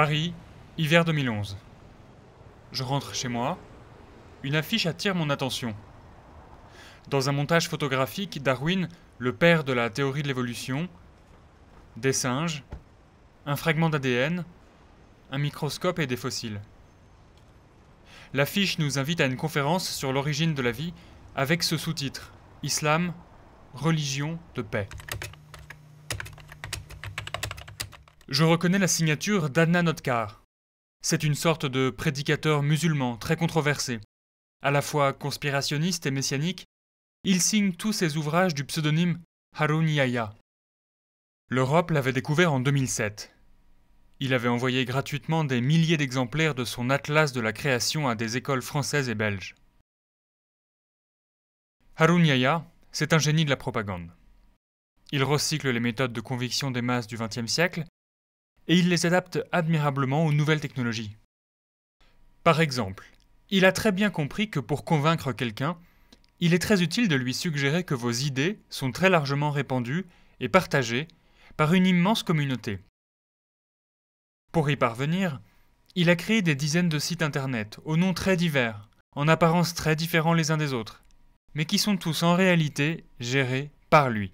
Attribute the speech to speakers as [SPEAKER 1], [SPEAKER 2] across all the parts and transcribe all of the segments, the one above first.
[SPEAKER 1] Paris, hiver 2011. Je rentre chez moi. Une affiche attire mon attention. Dans un montage photographique, Darwin, le père de la théorie de l'évolution, des singes, un fragment d'ADN, un microscope et des fossiles. L'affiche nous invite à une conférence sur l'origine de la vie avec ce sous-titre Islam, religion de paix je reconnais la signature d'Anna Notkar. C'est une sorte de prédicateur musulman très controversé. À la fois conspirationniste et messianique, il signe tous ses ouvrages du pseudonyme Harun Yahya. L'Europe l'avait découvert en 2007. Il avait envoyé gratuitement des milliers d'exemplaires de son Atlas de la création à des écoles françaises et belges. Haroun Yahya, c'est un génie de la propagande. Il recycle les méthodes de conviction des masses du XXe siècle et il les adapte admirablement aux nouvelles technologies. Par exemple, il a très bien compris que pour convaincre quelqu'un, il est très utile de lui suggérer que vos idées sont très largement répandues et partagées par une immense communauté. Pour y parvenir, il a créé des dizaines de sites Internet aux noms très divers, en apparence très différents les uns des autres, mais qui sont tous en réalité gérés par lui.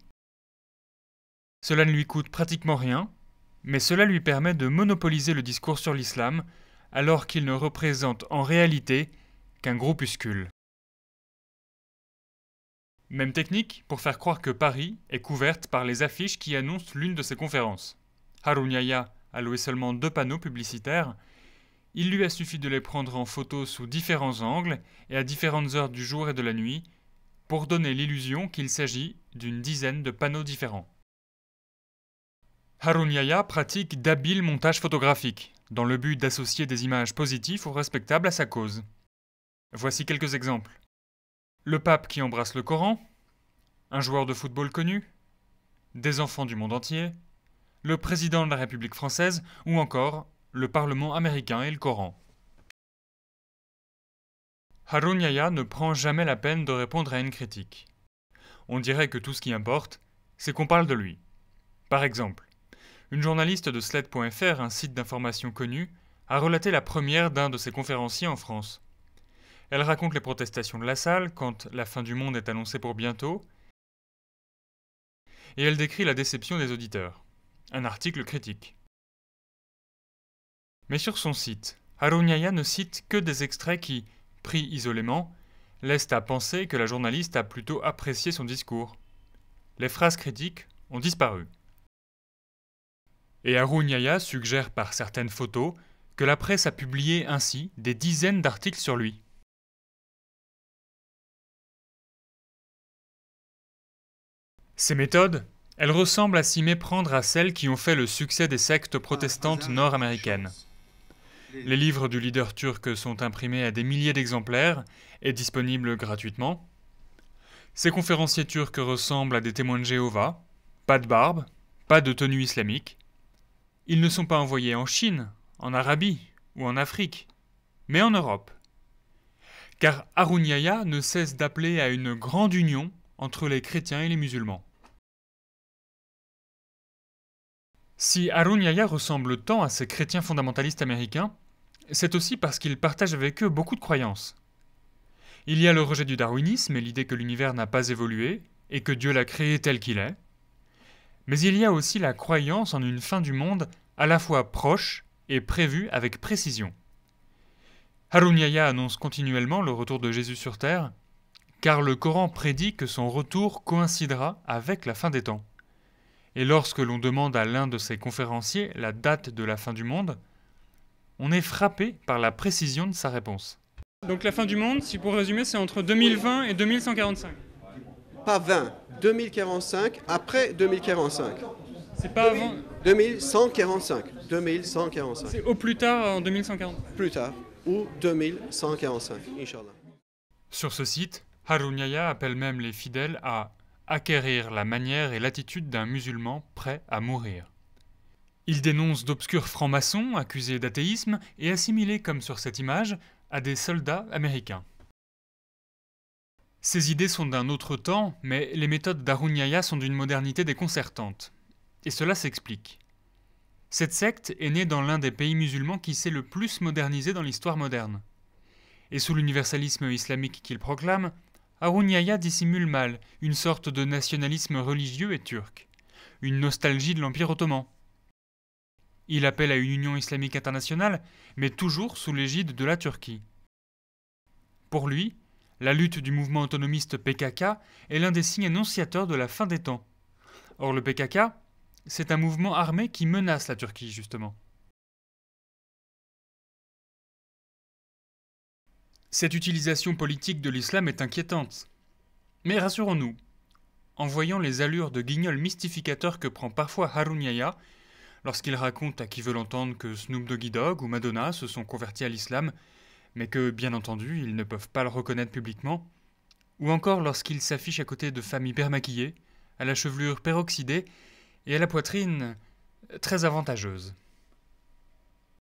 [SPEAKER 1] Cela ne lui coûte pratiquement rien, mais cela lui permet de monopoliser le discours sur l'islam, alors qu'il ne représente en réalité qu'un groupuscule. Même technique pour faire croire que Paris est couverte par les affiches qui annoncent l'une de ses conférences. Haroun a loué seulement deux panneaux publicitaires. Il lui a suffi de les prendre en photo sous différents angles et à différentes heures du jour et de la nuit pour donner l'illusion qu'il s'agit d'une dizaine de panneaux différents. Haroun pratique d'habiles montages photographiques, dans le but d'associer des images positives ou respectables à sa cause. Voici quelques exemples. Le pape qui embrasse le Coran, un joueur de football connu, des enfants du monde entier, le président de la République française ou encore le Parlement américain et le Coran. Haroun ne prend jamais la peine de répondre à une critique. On dirait que tout ce qui importe, c'est qu'on parle de lui. Par exemple, une journaliste de Sled.fr, un site d'information connu, a relaté la première d'un de ses conférenciers en France. Elle raconte les protestations de la salle quand la fin du monde est annoncée pour bientôt, et elle décrit la déception des auditeurs. Un article critique. Mais sur son site, Harunyaya ne cite que des extraits qui, pris isolément, laissent à penser que la journaliste a plutôt apprécié son discours. Les phrases critiques ont disparu. Et Yahya suggère par certaines photos que la presse a publié ainsi des dizaines d'articles sur lui. Ces méthodes, elles ressemblent à s'y méprendre à celles qui ont fait le succès des sectes protestantes nord-américaines. Les livres du leader turc sont imprimés à des milliers d'exemplaires et disponibles gratuitement. Ces conférenciers turcs ressemblent à des témoins de Jéhovah, pas de barbe, pas de tenue islamique, ils ne sont pas envoyés en Chine, en Arabie ou en Afrique, mais en Europe. Car Haroun ne cesse d'appeler à une grande union entre les chrétiens et les musulmans. Si Haroun ressemble tant à ces chrétiens fondamentalistes américains, c'est aussi parce qu'il partage avec eux beaucoup de croyances. Il y a le rejet du darwinisme et l'idée que l'univers n'a pas évolué et que Dieu l'a créé tel qu'il est. Mais il y a aussi la croyance en une fin du monde à la fois proche et prévue avec précision. Harun Yahya annonce continuellement le retour de Jésus sur terre, car le Coran prédit que son retour coïncidera avec la fin des temps. Et lorsque l'on demande à l'un de ses conférenciers la date de la fin du monde, on est frappé par la précision de sa réponse. Donc la fin du monde, si pour résumer, c'est entre 2020 et 2145 pas 20, 2045, après 2045. C'est pas avant 2145. 2145. C'est au plus tard en 2145. Plus tard, ou 2145, Inch'Allah. Sur ce site, Haroun Yahya appelle même les fidèles à acquérir la manière et l'attitude d'un musulman prêt à mourir. Il dénonce d'obscurs francs-maçons accusés d'athéisme et assimilés, comme sur cette image, à des soldats américains. Ces idées sont d'un autre temps, mais les méthodes d'Arunyaya sont d'une modernité déconcertante. Et cela s'explique. Cette secte est née dans l'un des pays musulmans qui s'est le plus modernisé dans l'histoire moderne. Et sous l'universalisme islamique qu'il proclame, Arunyaya dissimule mal une sorte de nationalisme religieux et turc, une nostalgie de l'Empire ottoman. Il appelle à une union islamique internationale, mais toujours sous l'égide de la Turquie. Pour lui, la lutte du mouvement autonomiste PKK est l'un des signes annonciateurs de la fin des temps. Or le PKK, c'est un mouvement armé qui menace la Turquie justement. Cette utilisation politique de l'islam est inquiétante. Mais rassurons-nous, en voyant les allures de guignol mystificateur que prend parfois Harun Yahya, lorsqu'il raconte à qui veut l'entendre que Snoop Doggy Dogg ou Madonna se sont convertis à l'islam, mais que, bien entendu, ils ne peuvent pas le reconnaître publiquement, ou encore lorsqu'il s'affiche à côté de femmes hyper maquillées, à la chevelure peroxydée et à la poitrine euh, très avantageuse.